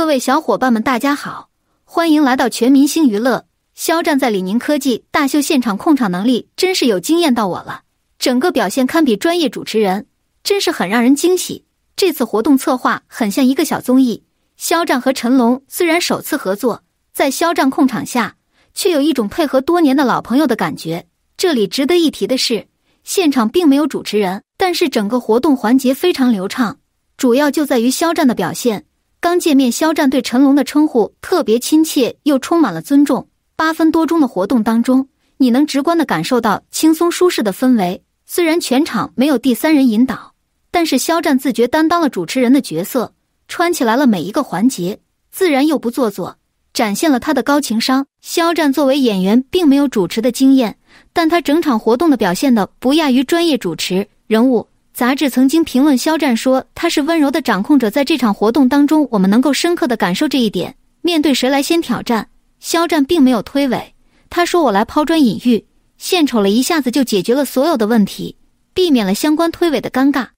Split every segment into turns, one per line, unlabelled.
各位小伙伴们，大家好，欢迎来到全明星娱乐。肖战在李宁科技大秀现场控场能力真是有惊艳到我了，整个表现堪比专业主持人，真是很让人惊喜。这次活动策划很像一个小综艺。肖战和成龙虽然首次合作，在肖战控场下，却有一种配合多年的老朋友的感觉。这里值得一提的是，现场并没有主持人，但是整个活动环节非常流畅，主要就在于肖战的表现。刚见面，肖战对成龙的称呼特别亲切，又充满了尊重。八分多钟的活动当中，你能直观的感受到轻松舒适的氛围。虽然全场没有第三人引导，但是肖战自觉担当了主持人的角色，穿起来了每一个环节，自然又不做作，展现了他的高情商。肖战作为演员，并没有主持的经验，但他整场活动的表现的不亚于专业主持人物。杂志曾经评论肖战说他是温柔的掌控者，在这场活动当中，我们能够深刻的感受这一点。面对谁来先挑战，肖战并没有推诿，他说：“我来抛砖引玉，献丑了一下子就解决了所有的问题，避免了相关推诿的尴尬。”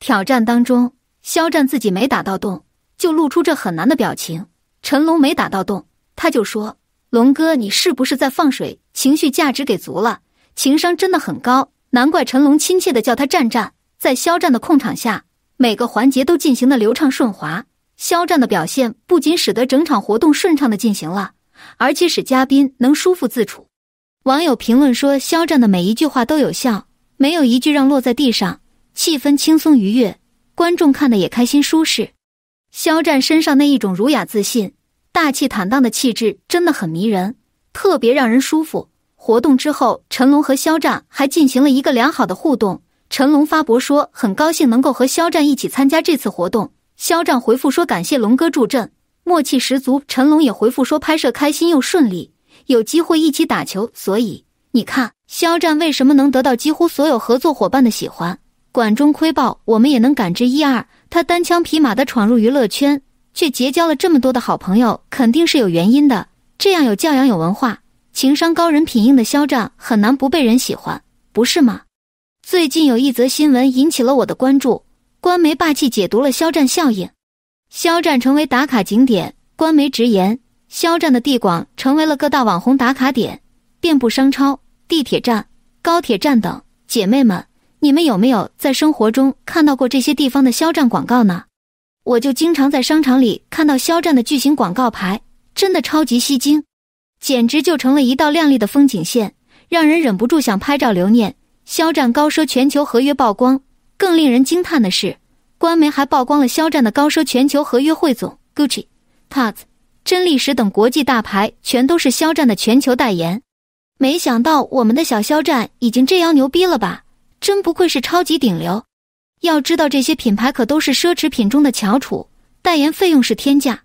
挑战当中，肖战自己没打到洞，就露出这很难的表情。陈龙没打到洞，他就说：“龙哥，你是不是在放水？情绪价值给足了，情商真的很高，难怪陈龙亲切的叫他战战。”在肖战的控场下，每个环节都进行的流畅顺滑。肖战的表现不仅使得整场活动顺畅的进行了，而且使嘉宾能舒服自处。网友评论说：“肖战的每一句话都有效，没有一句让落在地上，气氛轻松愉悦，观众看的也开心舒适。”肖战身上那一种儒雅自信、大气坦荡的气质真的很迷人，特别让人舒服。活动之后，成龙和肖战还进行了一个良好的互动。陈龙发博说：“很高兴能够和肖战一起参加这次活动。”肖战回复说：“感谢龙哥助阵，默契十足。”陈龙也回复说：“拍摄开心又顺利，有机会一起打球。”所以你看，肖战为什么能得到几乎所有合作伙伴的喜欢？管中窥豹，我们也能感知一二。他单枪匹马的闯入娱乐圈，却结交了这么多的好朋友，肯定是有原因的。这样有教养、有文化、情商高、人品硬的肖战，很难不被人喜欢，不是吗？最近有一则新闻引起了我的关注，官媒霸气解读了“肖战效应”。肖战成为打卡景点，官媒直言，肖战的地广成为了各大网红打卡点，遍布商超、地铁站、高铁站等。姐妹们，你们有没有在生活中看到过这些地方的肖战广告呢？我就经常在商场里看到肖战的巨型广告牌，真的超级吸睛，简直就成了一道亮丽的风景线，让人忍不住想拍照留念。肖战高奢全球合约曝光，更令人惊叹的是，官媒还曝光了肖战的高奢全球合约汇总：Gucci、Tods、真力时等国际大牌全都是肖战的全球代言。没想到我们的小肖战已经这样牛逼了吧？真不愧是超级顶流。要知道这些品牌可都是奢侈品中的翘楚，代言费用是天价，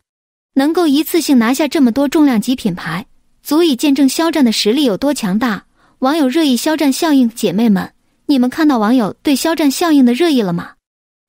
能够一次性拿下这么多重量级品牌，足以见证肖战的实力有多强大。网友热议肖战效应，姐妹们，你们看到网友对肖战效应的热议了吗？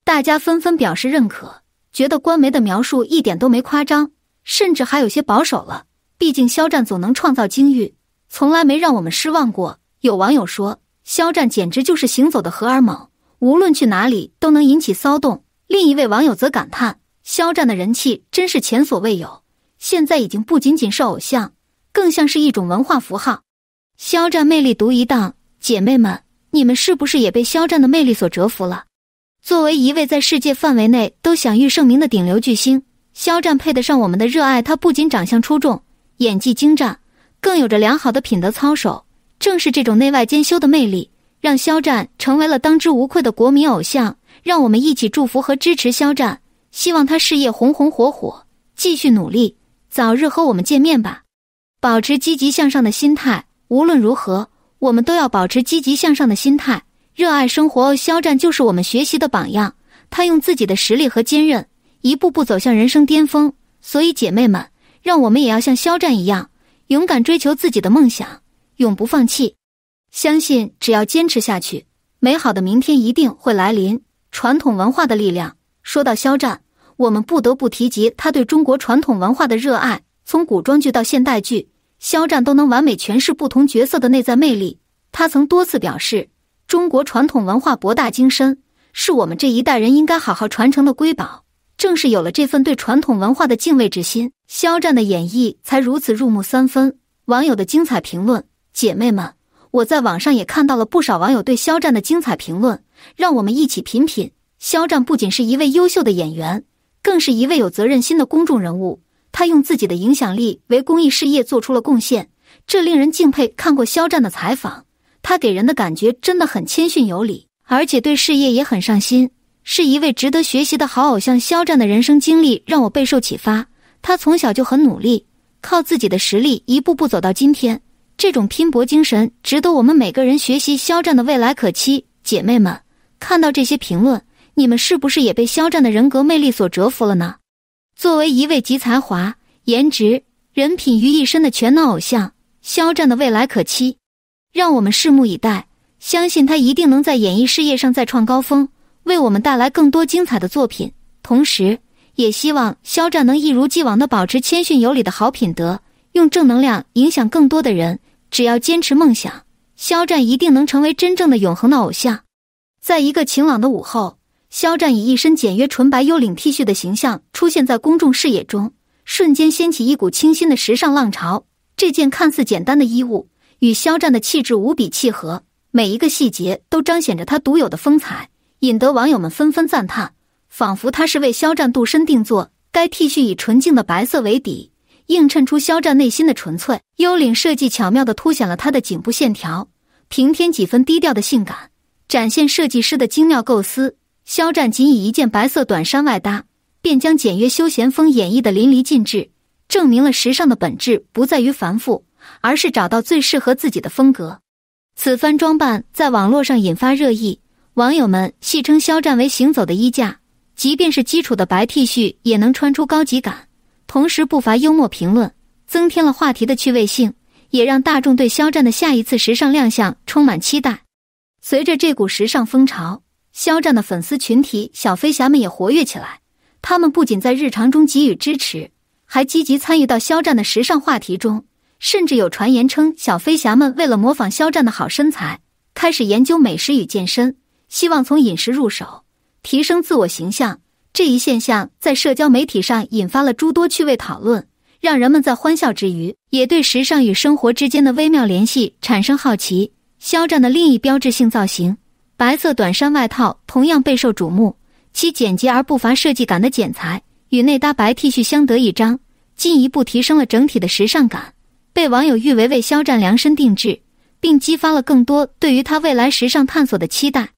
大家纷纷表示认可，觉得官媒的描述一点都没夸张，甚至还有些保守了。毕竟肖战总能创造机遇，从来没让我们失望过。有网友说，肖战简直就是行走的荷尔蒙，无论去哪里都能引起骚动。另一位网友则感叹，肖战的人气真是前所未有，现在已经不仅仅是偶像，更像是一种文化符号。肖战魅力独一档，姐妹们，你们是不是也被肖战的魅力所折服了？作为一位在世界范围内都享誉盛名的顶流巨星，肖战配得上我们的热爱。他不仅长相出众，演技精湛，更有着良好的品德操守。正是这种内外兼修的魅力，让肖战成为了当之无愧的国民偶像。让我们一起祝福和支持肖战，希望他事业红红火火，继续努力，早日和我们见面吧！保持积极向上的心态。无论如何，我们都要保持积极向上的心态，热爱生活。肖战就是我们学习的榜样，他用自己的实力和坚韧，一步步走向人生巅峰。所以，姐妹们，让我们也要像肖战一样，勇敢追求自己的梦想，永不放弃。相信只要坚持下去，美好的明天一定会来临。传统文化的力量。说到肖战，我们不得不提及他对中国传统文化的热爱，从古装剧到现代剧。肖战都能完美诠释不同角色的内在魅力。他曾多次表示，中国传统文化博大精深，是我们这一代人应该好好传承的瑰宝。正是有了这份对传统文化的敬畏之心，肖战的演绎才如此入木三分。网友的精彩评论，姐妹们，我在网上也看到了不少网友对肖战的精彩评论，让我们一起品品。肖战不仅是一位优秀的演员，更是一位有责任心的公众人物。他用自己的影响力为公益事业做出了贡献，这令人敬佩。看过肖战的采访，他给人的感觉真的很谦逊有礼，而且对事业也很上心，是一位值得学习的好偶像。肖战的人生经历让我备受启发，他从小就很努力，靠自己的实力一步步走到今天，这种拼搏精神值得我们每个人学习。肖战的未来可期，姐妹们，看到这些评论，你们是不是也被肖战的人格魅力所折服了呢？作为一位集才华、颜值、人品于一身的全能偶像，肖战的未来可期，让我们拭目以待。相信他一定能在演艺事业上再创高峰，为我们带来更多精彩的作品。同时，也希望肖战能一如既往的保持谦逊有礼的好品德，用正能量影响更多的人。只要坚持梦想，肖战一定能成为真正的永恒的偶像。在一个晴朗的午后。肖战以一身简约纯白幽领 T 恤的形象出现在公众视野中，瞬间掀起一股清新的时尚浪潮。这件看似简单的衣物与肖战的气质无比契合，每一个细节都彰显着他独有的风采，引得网友们纷纷赞叹，仿佛他是为肖战度身定做。该 T 恤以纯净的白色为底，映衬出肖战内心的纯粹。幽领设计巧妙地凸显了他的颈部线条，平添几分低调的性感，展现设计师的精妙构思。肖战仅以一件白色短衫外搭，便将简约休闲风演绎得淋漓尽致，证明了时尚的本质不在于繁复，而是找到最适合自己的风格。此番装扮在网络上引发热议，网友们戏称肖战为“行走的衣架”，即便是基础的白 T 恤也能穿出高级感。同时不乏幽默评论，增添了话题的趣味性，也让大众对肖战的下一次时尚亮相充满期待。随着这股时尚风潮。肖战的粉丝群体“小飞侠们”也活跃起来，他们不仅在日常中给予支持，还积极参与到肖战的时尚话题中。甚至有传言称，小飞侠们为了模仿肖战的好身材，开始研究美食与健身，希望从饮食入手提升自我形象。这一现象在社交媒体上引发了诸多趣味讨论，让人们在欢笑之余，也对时尚与生活之间的微妙联系产生好奇。肖战的另一标志性造型。白色短衫外套同样备受瞩目，其简洁而不乏设计感的剪裁与内搭白 T 恤相得益彰，进一步提升了整体的时尚感，被网友誉为为肖战量身定制，并激发了更多对于他未来时尚探索的期待。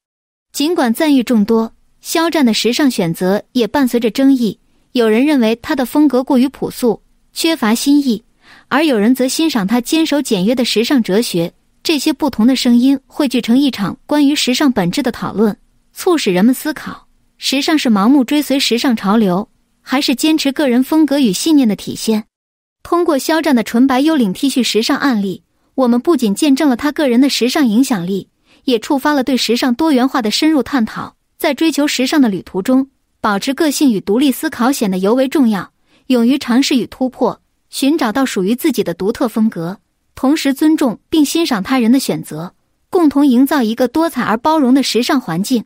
尽管赞誉众多，肖战的时尚选择也伴随着争议。有人认为他的风格过于朴素，缺乏新意，而有人则欣赏他坚守简约的时尚哲学。这些不同的声音汇聚成一场关于时尚本质的讨论，促使人们思考：时尚是盲目追随时尚潮流，还是坚持个人风格与信念的体现？通过肖战的纯白幽灵 T 恤时尚案例，我们不仅见证了他个人的时尚影响力，也触发了对时尚多元化的深入探讨。在追求时尚的旅途中，保持个性与独立思考显得尤为重要。勇于尝试与突破，寻找到属于自己的独特风格。同时尊重并欣赏他人的选择，共同营造一个多彩而包容的时尚环境。